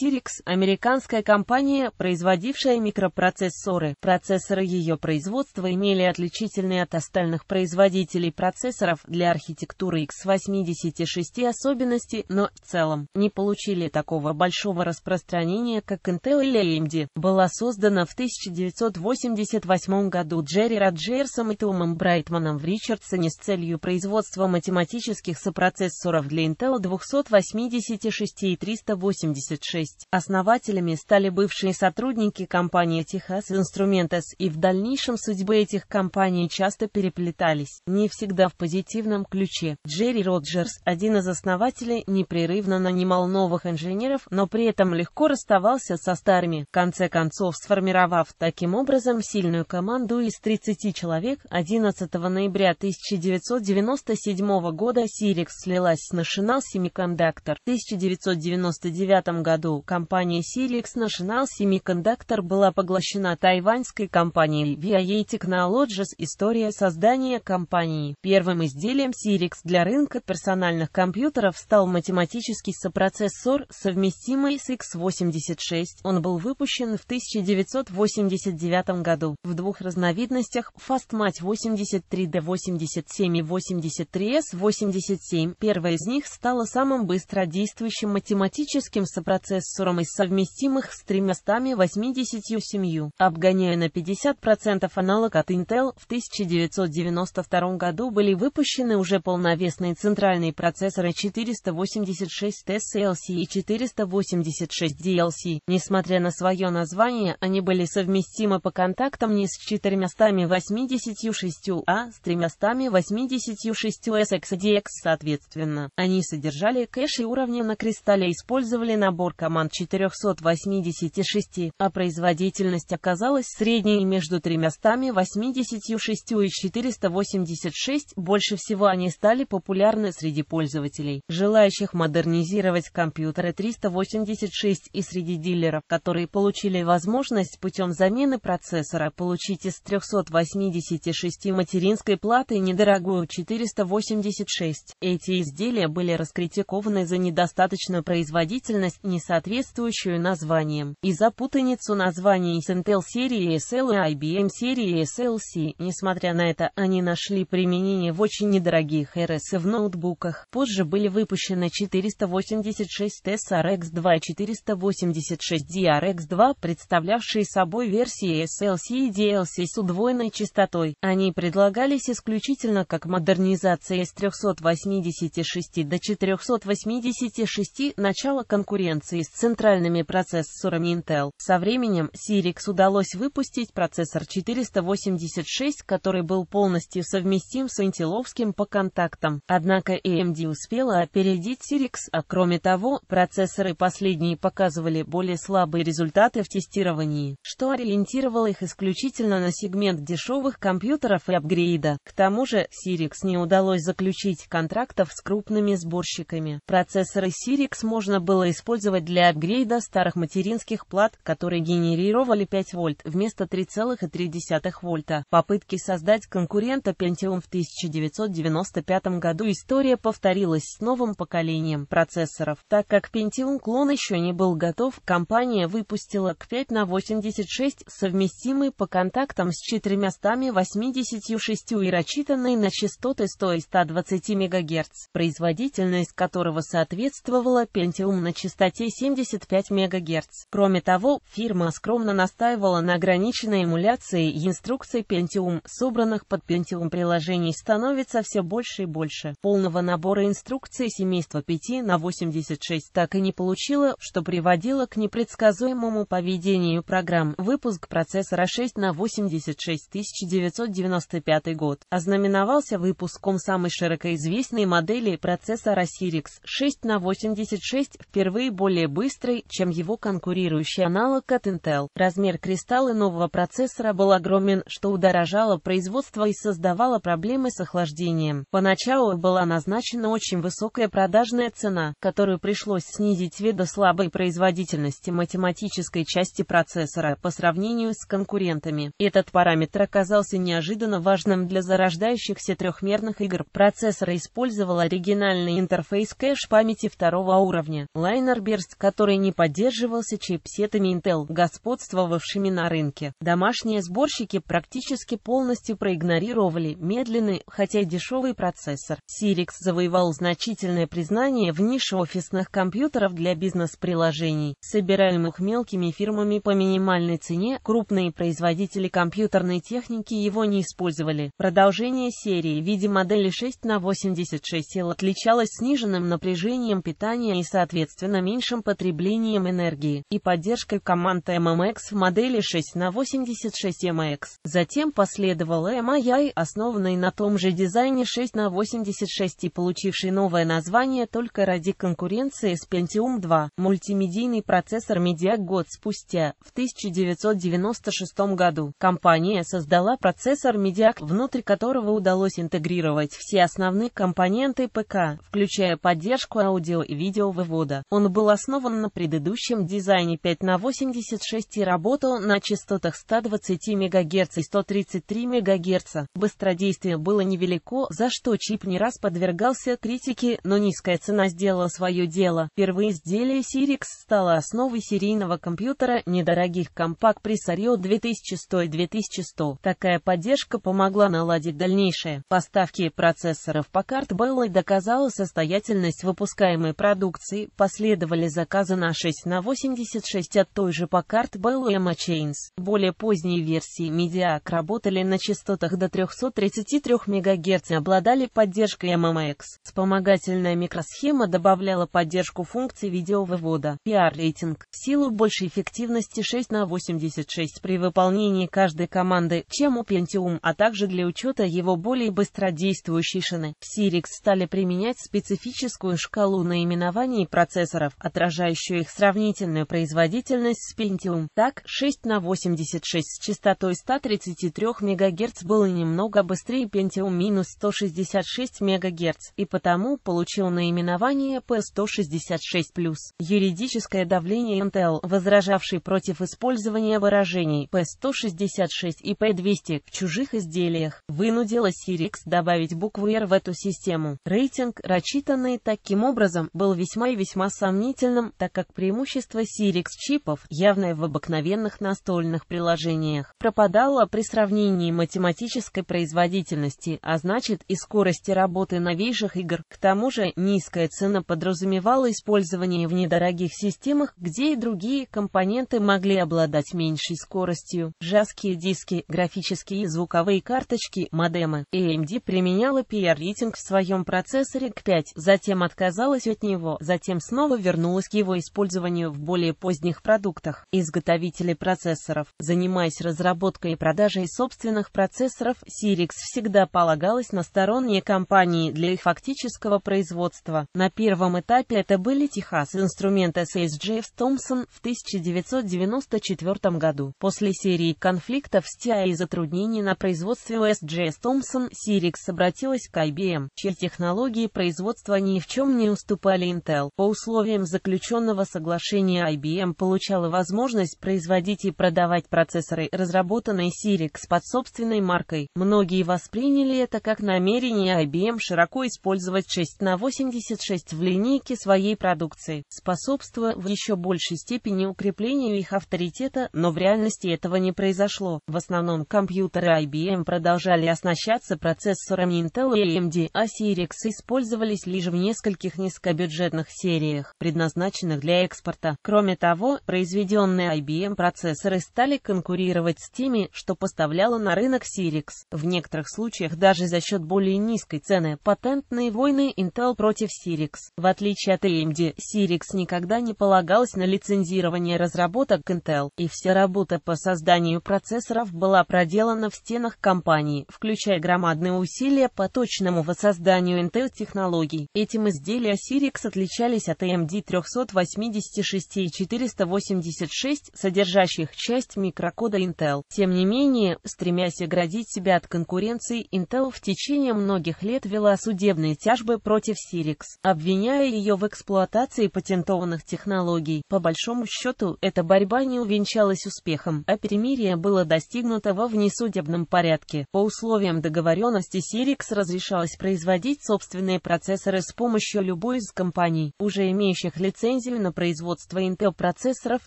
Сирикс – американская компания, производившая микропроцессоры. Процессоры ее производства имели отличительные от остальных производителей процессоров для архитектуры x86 особенности, но в целом не получили такого большого распространения, как Intel или AMD. Была создана в 1988 году Джерри Роджерсом и Томом Брайтманом в Ричардсоне с целью производства математических сопроцессоров для Intel 286 и 386. 1986. Основателями стали бывшие сотрудники компании Техас Инструментас, и в дальнейшем судьбы этих компаний часто переплетались, не всегда в позитивном ключе. Джерри Роджерс, один из основателей, непрерывно нанимал новых инженеров, но при этом легко расставался со старыми, в конце концов сформировав таким образом сильную команду из 30 человек. 11 ноября 1997 года Сирикс слилась с National Semiconductor. В 1999 году году компания Silex National Semiconductor была поглощена тайваньской компанией VIA Technologies. История создания компании. Первым изделием Silex для рынка персональных компьютеров стал математический сопроцессор, совместимый с x86. Он был выпущен в 1989 году в двух разновидностях FastMat 83D87 и 83S87. Первая из них стала самым быстро действующим математическим сопроцессором суром из совместимых с 387, обгоняя на 50% аналог от Intel. В 1992 году были выпущены уже полновесные центральные процессоры 486 TSLC и 486 DLC. Несмотря на свое название, они были совместимы по контактам не с 486, а с 386 SXDX соответственно. Они содержали кэш и уровни на кристалле использовали набор команд команд 486, а производительность оказалась средней между 386 и 486. Больше всего они стали популярны среди пользователей, желающих модернизировать компьютеры 386 и среди дилеров, которые получили возможность путем замены процессора получить из 386 материнской платы недорогую 486. Эти изделия были раскритикованы за недостаточную производительность, несоответствие соответствующую названиям, и запутанницу названий с Intel серии SL и IBM серии SLC. Несмотря на это, они нашли применение в очень недорогих RS в ноутбуках. Позже были выпущены 486 SRX2 и 486 DRX2, представлявшие собой версии SLC и DLC с удвоенной частотой. Они предлагались исключительно как модернизация с 386 до 486 начала конкуренции с центральными процессорами Intel. Со временем Sirix удалось выпустить процессор 486, который был полностью совместим с интеловским по контактам. Однако AMD успела опередить Sirix, а кроме того, процессоры последние показывали более слабые результаты в тестировании, что ориентировало их исключительно на сегмент дешевых компьютеров и апгрейда. К тому же, Sirix не удалось заключить контрактов с крупными сборщиками. Процессоры Sirix можно было использовать для для апгрейда старых материнских плат, которые генерировали 5 вольт вместо 3,3 вольта. Попытки создать конкурента Pentium в 1995 году история повторилась с новым поколением процессоров. Так как Pentium клон еще не был готов, компания выпустила к 5 на 86 совместимый по контактам с 486 и рассчитанный на частоты 100 и 120 МГц, производительность которого соответствовала Pentium на частоте 7 75 МГц. Кроме того, фирма скромно настаивала на ограниченной эмуляции и инструкций Pentium, собранных под Pentium приложений, становится все больше и больше. Полного набора инструкций семейства 5 на 86 так и не получила, что приводило к непредсказуемому поведению программ. Выпуск процессора 6 на 86 1995 год ознаменовался выпуском самой широкоизвестной модели процессора Sirix 6 на 86 впервые более быстрой, чем его конкурирующий аналог от Intel. Размер кристалла нового процессора был огромен, что удорожало производство и создавало проблемы с охлаждением. Поначалу была назначена очень высокая продажная цена, которую пришлось снизить ввиду слабой производительности математической части процессора по сравнению с конкурентами. Этот параметр оказался неожиданно важным для зарождающихся трехмерных игр. Процессор использовал оригинальный интерфейс кэш памяти второго уровня. Лайнерберст который не поддерживался чипсетами Intel, господствовавшими на рынке. Домашние сборщики практически полностью проигнорировали медленный, хотя и дешевый процессор. Sirix завоевал значительное признание в нише офисных компьютеров для бизнес-приложений, собираемых мелкими фирмами по минимальной цене, крупные производители компьютерной техники его не использовали. Продолжение серии в виде модели 6 на 86 сил отличалось сниженным напряжением питания и, соответственно, меньшим потребителем потреблением энергии и поддержкой команд MMX в модели 6 на 86 MX. Затем последовал MII, основанный на том же дизайне 6 на 86 и получивший новое название только ради конкуренции с Pentium 2. Мультимедийный процессор Mediac год спустя, в 1996 году, компания создала процессор Mediac, внутрь которого удалось интегрировать все основные компоненты ПК, включая поддержку аудио и видео вывода. Он был основан опубликован на предыдущем дизайне 5 на 86 и работал на частотах 120 МГц и 133 МГц. Быстродействие было невелико, за что чип не раз подвергался критике, но низкая цена сделала свое дело. Впервые изделие Sirix стало основой серийного компьютера недорогих компакт Presario 2100 и 2100. Такая поддержка помогла наладить дальнейшее. Поставки процессоров по карт Беллой доказала состоятельность выпускаемой продукции, последовали за заказана 6 на 86 от той же Packard BLM Chains. Более поздние версии Mediac работали на частотах до 333 МГц и обладали поддержкой MMX. Вспомогательная микросхема добавляла поддержку функций видеовывода. PR-рейтинг. В силу большей эффективности 6 на 86 при выполнении каждой команды, чем у Pentium, а также для учета его более быстродействующей шины. В Sirix стали применять специфическую шкалу наименований процессоров, отражающую превышающую их сравнительную производительность с Pentium. Так, 6 на 86 с частотой 133 МГц был немного быстрее Pentium минус 166 МГц и потому получил наименование P166+. Юридическое давление Intel, возражавший против использования выражений P166 и P200 в чужих изделиях, вынудило Sirix добавить букву R в эту систему. Рейтинг, рассчитанный таким образом, был весьма и весьма сомнительным так как преимущество Sirix-чипов, явное в обыкновенных настольных приложениях, пропадало при сравнении математической производительности, а значит и скорости работы новейших игр. К тому же низкая цена подразумевала использование в недорогих системах, где и другие компоненты могли обладать меньшей скоростью. Жесткие диски, графические и звуковые карточки, модемы. AMD применяла PR-рейтинг в своем процессоре к 5, затем отказалась от него, затем снова вернулась к его использованию в более поздних продуктах. Изготовители процессоров, занимаясь разработкой и продажей собственных процессоров, Sirix всегда полагалась на сторонние компании для их фактического производства. На первом этапе это были Техас Инструмент SSJ в Томпсон в 1994 году. После серии конфликтов с TI и затруднений на производстве USGS Томпсон, Sirix обратилась к IBM, чьи технологии производства ни в чем не уступали Intel. По условиям заключения заключенного соглашения IBM получала возможность производить и продавать процессоры, разработанные Sirix под собственной маркой. Многие восприняли это как намерение IBM широко использовать 6 на 86 в линейке своей продукции, способствуя в еще большей степени укреплению их авторитета, но в реальности этого не произошло. В основном компьютеры IBM продолжали оснащаться процессорами Intel и AMD, а Sirix использовались лишь в нескольких низкобюджетных сериях, предназначенных предназначенных для экспорта. Кроме того, произведенные IBM процессоры стали конкурировать с теми, что поставляло на рынок Sirix. В некоторых случаях даже за счет более низкой цены патентные войны Intel против Sirix. В отличие от AMD, Sirix никогда не полагалась на лицензирование разработок Intel, и вся работа по созданию процессоров была проделана в стенах компании, включая громадные усилия по точному воссозданию Intel технологий. Этим изделия Sirix отличались от AMD 300 286 и 486, содержащих часть микрокода Intel. Тем не менее, стремясь оградить себя от конкуренции, Intel в течение многих лет вела судебные тяжбы против Sirix, обвиняя ее в эксплуатации патентованных технологий. По большому счету, эта борьба не увенчалась успехом, а перемирие было достигнуто во внесудебном порядке. По условиям договоренности Sirix разрешалось производить собственные процессоры с помощью любой из компаний, уже имеющих лицензию лицензию на производство Intel-процессоров.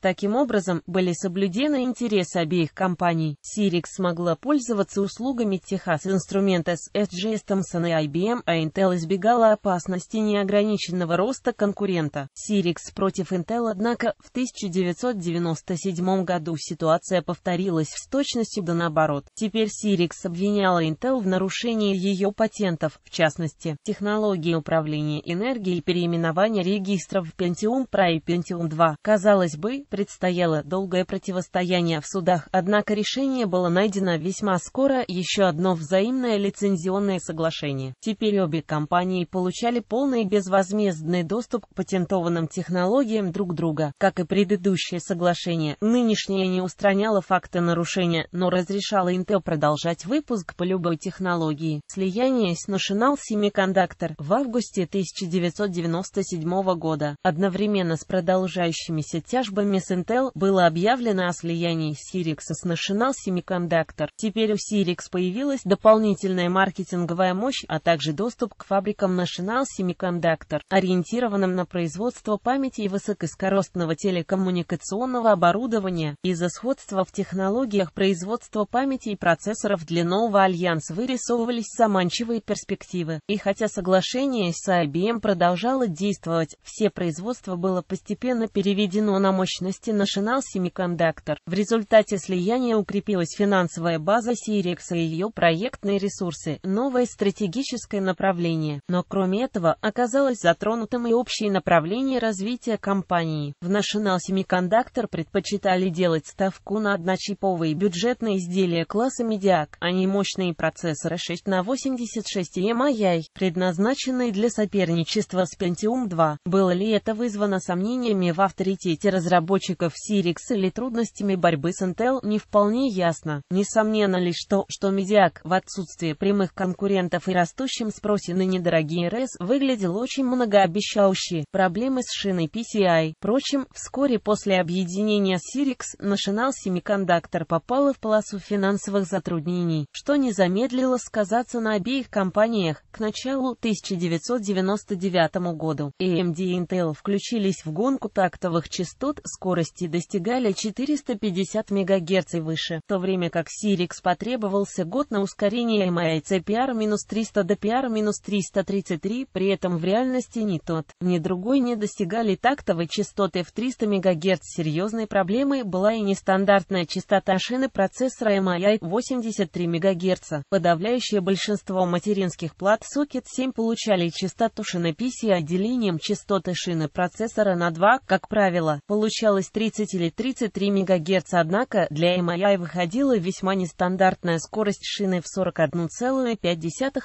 Таким образом, были соблюдены интересы обеих компаний. Sirix смогла пользоваться услугами Texas Instruments SGS Thomson и IBM, а Intel избегала опасности неограниченного роста конкурента. Sirix против Intel, однако, в 1997 году ситуация повторилась с точностью да наоборот. Теперь Sirix обвиняла Intel в нарушении ее патентов, в частности, технологии управления энергией и переименования регистров в Pentium Pentium Pro и Pentium 2. Казалось бы, предстояло долгое противостояние в судах, однако решение было найдено весьма скоро, еще одно взаимное лицензионное соглашение. Теперь обе компании получали полный и безвозмездный доступ к патентованным технологиям друг друга. Как и предыдущее соглашение, нынешнее не устраняло факты нарушения, но разрешало Intel продолжать выпуск по любой технологии. Слияние с National Semiconductor в августе 1997 года. Одновременно Одновременно с продолжающимися тяжбами с Intel было объявлено о слиянии Sirix с National Semiconductor. Теперь у Sirix появилась дополнительная маркетинговая мощь, а также доступ к фабрикам National Semiconductor, ориентированным на производство памяти и высокоскоростного телекоммуникационного оборудования. Из-за сходства в технологиях производства памяти и процессоров для нового альянса вырисовывались заманчивые перспективы. И хотя соглашение с IBM продолжало действовать, все производства производства было постепенно переведено на мощности National Semiconductor. В результате слияния укрепилась финансовая база Сирекса и ее проектные ресурсы, новое стратегическое направление. Но кроме этого, оказалось затронутым и общее направление развития компании. В National Semiconductor предпочитали делать ставку на одночиповые бюджетные изделия класса Mediac, а не мощные процессоры 6 на 86 MII, эм предназначенные для соперничества с Pentium 2. Было ли это вызвано вызвано сомнениями в авторитете разработчиков Sirix или трудностями борьбы с Intel, не вполне ясно. Несомненно лишь то, что Mediac в отсутствии прямых конкурентов и растущем спросе на недорогие РС выглядел очень многообещающе. Проблемы с шиной PCI. Впрочем, вскоре после объединения Sirix National Semiconductor попала в полосу финансовых затруднений, что не замедлило сказаться на обеих компаниях к началу 1999 году. AMD и Intel включили включились в гонку тактовых частот, скорости достигали 450 МГц и выше, в то время как Сирикс потребовался год на ускорение MAC PR-300 до PR-333, при этом в реальности ни тот, ни другой не достигали тактовой частоты в 300 МГц. Серьезной проблемой была и нестандартная частота шины процессора MAI 83 МГц. Подавляющее большинство материнских плат Socket 7 получали частоту шины шинописи отделением частоты шины процессора процессора на 2, как правило, получалось 30 или 33 МГц, однако для MII выходила весьма нестандартная скорость шины в 41,5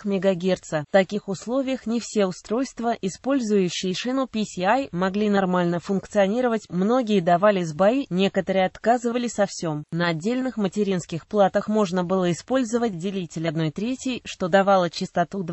МГц. В таких условиях не все устройства, использующие шину PCI, могли нормально функционировать, многие давали сбои, некоторые отказывали совсем. На отдельных материнских платах можно было использовать делитель 1 трети, что давало частоту 27,7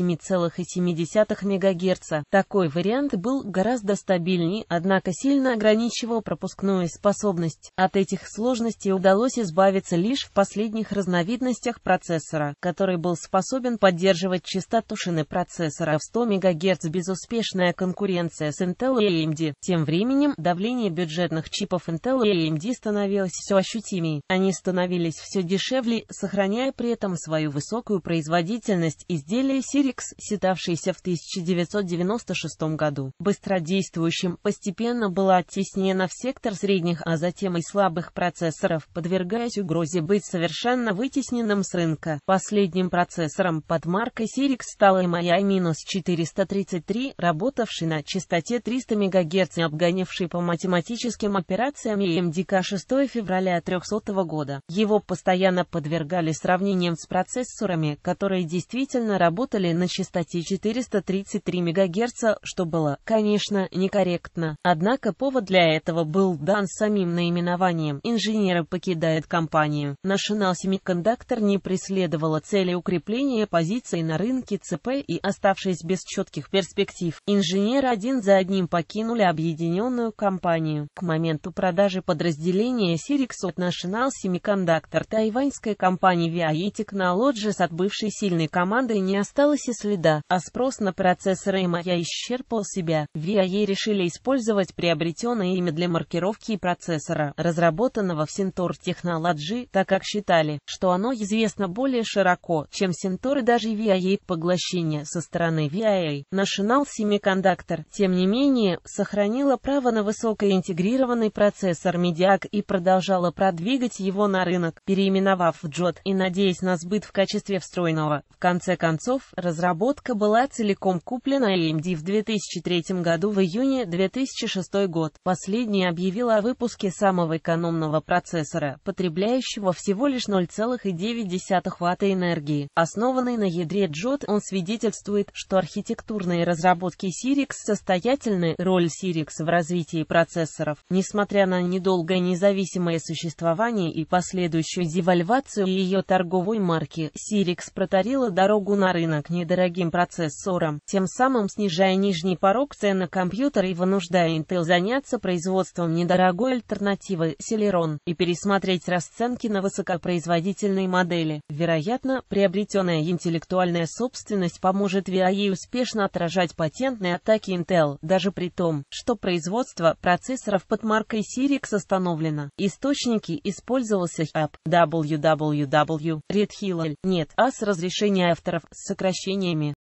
МГц. Такой вариант был гораздо гораздо стабильней, однако сильно ограничивал пропускную способность. От этих сложностей удалось избавиться лишь в последних разновидностях процессора, который был способен поддерживать частоту шины процессора в 100 МГц безуспешная конкуренция с Intel и AMD. Тем временем, давление бюджетных чипов Intel и AMD становилось все ощутимее. Они становились все дешевле, сохраняя при этом свою высокую производительность изделия Sirix, сетавшейся в 1996 году. Быстро действующим, постепенно была оттеснена в сектор средних, а затем и слабых процессоров, подвергаясь угрозе быть совершенно вытесненным с рынка. Последним процессором под маркой Sirix стал MI-433, работавший на частоте 300 МГц и обгонявший по математическим операциям AMD EMDK 6 февраля 300 года. Его постоянно подвергали сравнениям с процессорами, которые действительно работали на частоте 433 МГц, что было, конечно, конечно, некорректно. Однако повод для этого был дан самим наименованием «инженеры покидает компанию». National Semiconductor не преследовала цели укрепления позиций на рынке ЦП и, оставшись без четких перспектив, инженеры один за одним покинули объединенную компанию. К моменту продажи подразделения Sirix от National Semiconductor тайваньской компании VIE Technologies от бывшей сильной команды не осталось и следа, а спрос на процессоры MIA исчерпал себя. VIE а ей решили использовать приобретенное имя для маркировки процессора, разработанного в Centaur Technology, так как считали, что оно известно более широко, чем Centaur и даже VIA поглощение со стороны VIA. National Semiconductor, тем не менее, сохранила право на высокоинтегрированный процессор Mediac и продолжала продвигать его на рынок, переименовав в JOT и надеясь на сбыт в качестве встроенного. В конце концов, разработка была целиком куплена AMD в 2003 году в июне 2006 год последний объявил о выпуске самого экономного процессора, потребляющего всего лишь 0,9 Вт энергии. Основанный на ядре JOT, он свидетельствует, что архитектурные разработки Sirix состоятельны, роль Sirix в развитии процессоров, несмотря на недолгое независимое существование и последующую девальвацию ее торговой марки, Sirix проторила дорогу на рынок недорогим процессорам, тем самым снижая нижний порог цен на компьютер и вынуждая Intel заняться производством недорогой альтернативы Celeron и пересмотреть расценки на высокопроизводительные модели. Вероятно, приобретенная интеллектуальная собственность поможет VIA успешно отражать патентные атаки Intel, даже при том, что производство процессоров под маркой Sirix остановлено. Источники использовался app www.redhill.net, а с разрешения авторов с сокращениями